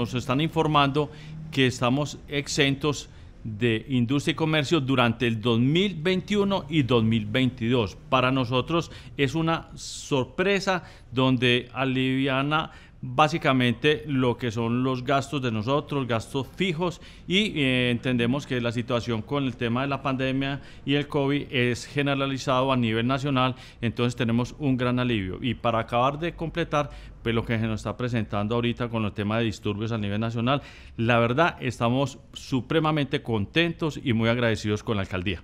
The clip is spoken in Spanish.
nos están informando que estamos exentos de industria y comercio durante el 2021 y 2022. Para nosotros es una sorpresa donde aliviana básicamente lo que son los gastos de nosotros, gastos fijos y eh, entendemos que la situación con el tema de la pandemia y el COVID es generalizado a nivel nacional, entonces tenemos un gran alivio. Y para acabar de completar, pues lo que se nos está presentando ahorita con el tema de disturbios a nivel nacional, la verdad estamos supremamente contentos y muy agradecidos con la alcaldía.